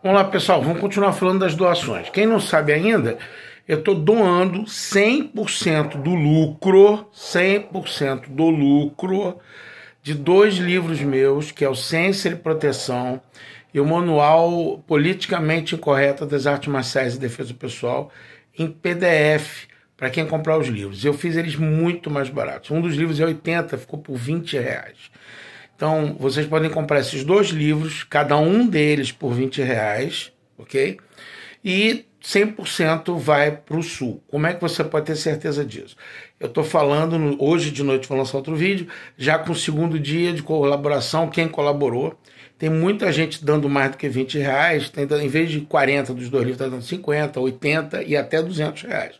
Vamos lá, pessoal, vamos continuar falando das doações. Quem não sabe ainda, eu estou doando 100% do lucro, 100% do lucro de dois livros meus, que é o Sensor e Proteção e o Manual Politicamente Incorreta das Artes Marciais e Defesa Pessoal, em PDF, para quem comprar os livros. Eu fiz eles muito mais baratos. Um dos livros é 80, ficou por 20 reais. Então, vocês podem comprar esses dois livros, cada um deles por 20 reais, ok? E 100% vai para o sul. Como é que você pode ter certeza disso? Eu estou falando, hoje de noite vou lançar outro vídeo, já com o segundo dia de colaboração, quem colaborou. Tem muita gente dando mais do que 20 reais, tem, em vez de 40 dos dois livros, está dando 50, 80 e até 200 reais.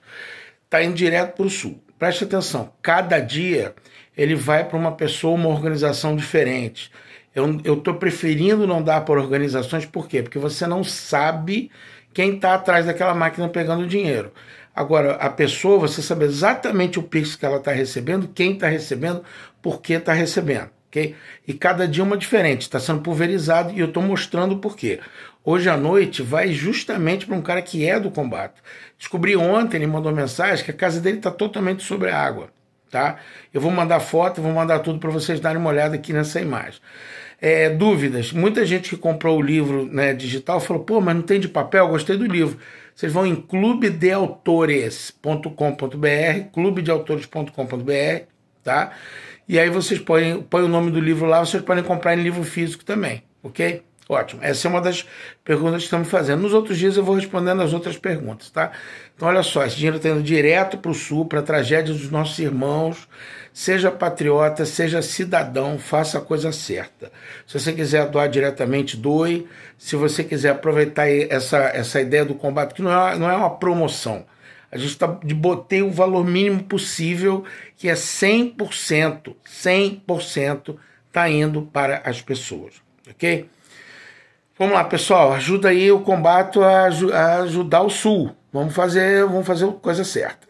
Está indo direto para o sul. Preste atenção, cada dia ele vai para uma pessoa, uma organização diferente. Eu estou preferindo não dar para organizações, por quê? Porque você não sabe quem está atrás daquela máquina pegando dinheiro. Agora, a pessoa, você sabe exatamente o Pix que ela está recebendo, quem está recebendo, por que está recebendo. Okay? E cada dia é uma diferente, está sendo pulverizado e eu estou mostrando por quê. Hoje à noite vai justamente para um cara que é do combate. Descobri ontem, ele mandou mensagem que a casa dele está totalmente sobre a água tá? Eu vou mandar foto, vou mandar tudo para vocês darem uma olhada aqui nessa imagem. É, dúvidas. Muita gente que comprou o livro né, digital falou: pô, mas não tem de papel, gostei do livro. Vocês vão em clubedeautores.com.br, clubedeautores.com.br, tá? E aí vocês põem, põem o nome do livro lá, vocês podem comprar em livro físico também, ok? Ótimo. Essa é uma das perguntas que estamos fazendo. Nos outros dias eu vou respondendo as outras perguntas, tá? Então, olha só, esse dinheiro está indo direto para o Sul, para a tragédia dos nossos irmãos. Seja patriota, seja cidadão, faça a coisa certa. Se você quiser doar diretamente, doe. Se você quiser aproveitar essa, essa ideia do combate, que não é, não é uma promoção. A gente está de botei o valor mínimo possível, que é 100%, 100% está indo para as pessoas, ok? Vamos lá, pessoal, ajuda aí o combate a, a ajudar o Sul. Vamos fazer, vamos fazer a coisa certa.